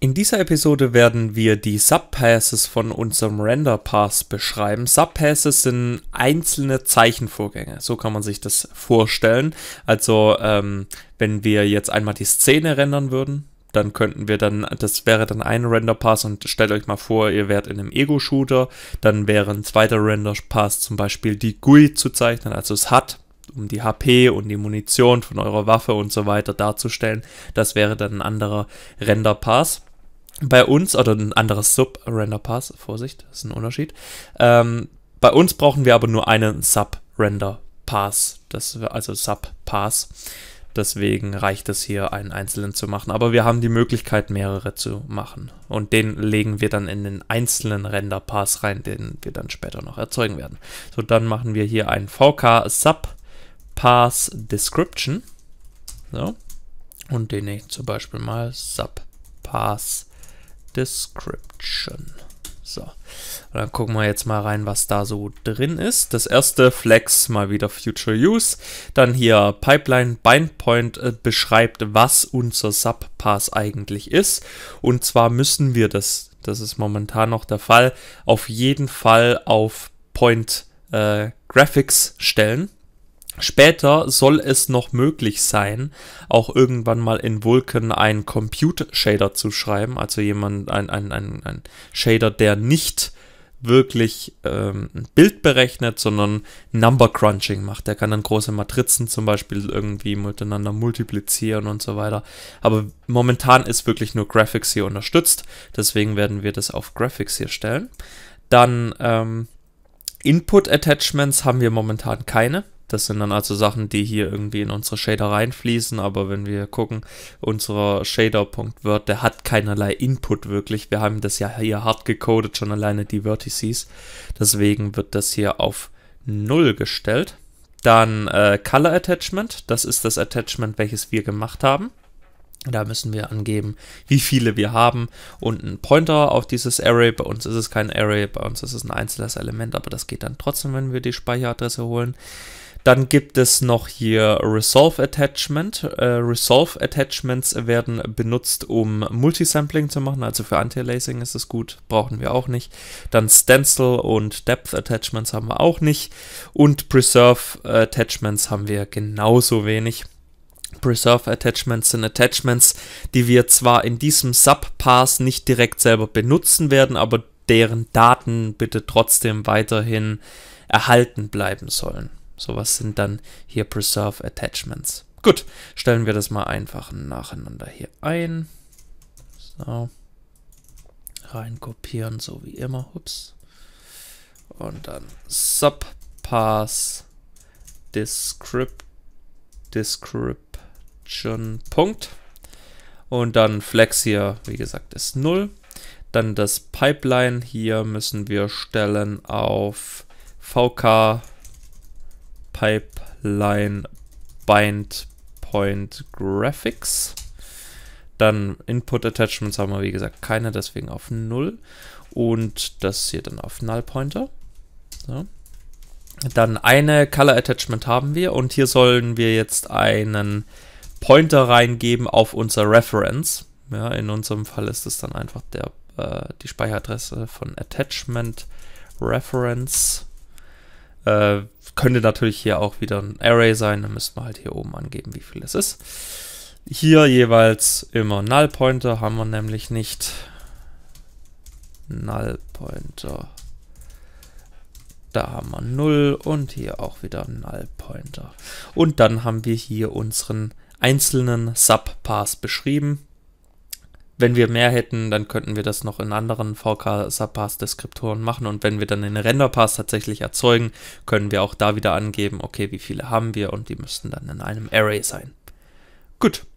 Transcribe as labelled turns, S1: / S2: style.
S1: In dieser Episode werden wir die Subpasses von unserem Render Pass beschreiben. Subpasses sind einzelne Zeichenvorgänge, so kann man sich das vorstellen. Also ähm, wenn wir jetzt einmal die Szene rendern würden, dann könnten wir dann, das wäre dann ein Render-Pass und stellt euch mal vor, ihr wärt in einem Ego-Shooter, dann wäre ein zweiter Render-Pass zum Beispiel die GUI zu zeichnen, also es hat, um die HP und die Munition von eurer Waffe und so weiter darzustellen. Das wäre dann ein anderer Render-Pass bei uns, oder ein anderes Sub, Render Pass, Vorsicht, ist ein Unterschied. Ähm, bei uns brauchen wir aber nur einen Sub Render Pass, das, also Sub Pass. Deswegen reicht es hier, einen einzelnen zu machen. Aber wir haben die Möglichkeit, mehrere zu machen. Und den legen wir dann in den einzelnen Render Pass rein, den wir dann später noch erzeugen werden. So, dann machen wir hier einen VK Sub Pass Description. So. Und den ich zum Beispiel mal Sub Pass Description. So, Und dann gucken wir jetzt mal rein, was da so drin ist. Das erste Flex mal wieder Future Use. Dann hier Pipeline Bindpoint äh, beschreibt, was unser Subpass eigentlich ist. Und zwar müssen wir das, das ist momentan noch der Fall, auf jeden Fall auf Point äh, Graphics stellen. Später soll es noch möglich sein, auch irgendwann mal in Vulkan einen Compute Shader zu schreiben, also jemand, ein, ein, ein, ein Shader, der nicht wirklich ähm, Bild berechnet, sondern Number Crunching macht. Der kann dann große Matrizen zum Beispiel irgendwie miteinander multiplizieren und so weiter. Aber momentan ist wirklich nur Graphics hier unterstützt, deswegen werden wir das auf Graphics hier stellen. Dann ähm, Input Attachments haben wir momentan keine. Das sind dann also Sachen, die hier irgendwie in unsere Shader reinfließen, aber wenn wir gucken, unser Shader.word, der hat keinerlei Input wirklich. Wir haben das ja hier hart gecodet, schon alleine die Vertices. Deswegen wird das hier auf 0 gestellt. Dann äh, Color Attachment, das ist das Attachment, welches wir gemacht haben. Da müssen wir angeben, wie viele wir haben und ein Pointer auf dieses Array. Bei uns ist es kein Array, bei uns ist es ein einzelnes Element, aber das geht dann trotzdem, wenn wir die Speicheradresse holen. Dann gibt es noch hier Resolve Attachment. Äh, Resolve Attachments werden benutzt, um Multisampling zu machen, also für anti lasing ist es gut, brauchen wir auch nicht. Dann Stencil und Depth Attachments haben wir auch nicht. Und Preserve Attachments haben wir genauso wenig. Preserve Attachments sind Attachments, die wir zwar in diesem Subpass nicht direkt selber benutzen werden, aber deren Daten bitte trotzdem weiterhin erhalten bleiben sollen. Sowas sind dann hier Preserve Attachments. Gut, stellen wir das mal einfach nacheinander hier ein. So. Reinkopieren, so wie immer. Ups. Und dann subpass description. Punkt. Und dann flex hier, wie gesagt, ist 0. Dann das Pipeline hier müssen wir stellen auf VK Pipeline Bind Point Graphics. Dann Input Attachments haben wir wie gesagt keine, deswegen auf 0. Und das hier dann auf Null Pointer. So. Dann eine Color Attachment haben wir und hier sollen wir jetzt einen Pointer reingeben auf unser Reference. Ja, in unserem Fall ist es dann einfach der, äh, die Speicheradresse von Attachment Reference. Äh, könnte natürlich hier auch wieder ein Array sein. Dann müssten wir halt hier oben angeben, wie viel es ist. Hier jeweils immer Null Pointer haben wir nämlich nicht. Null Pointer. Da haben wir 0 und hier auch wieder Null Pointer. Und dann haben wir hier unseren einzelnen Subpath beschrieben wenn wir mehr hätten, dann könnten wir das noch in anderen vk Subpass deskriptoren machen und wenn wir dann den Pass tatsächlich erzeugen, können wir auch da wieder angeben, okay, wie viele haben wir und die müssten dann in einem Array sein. Gut,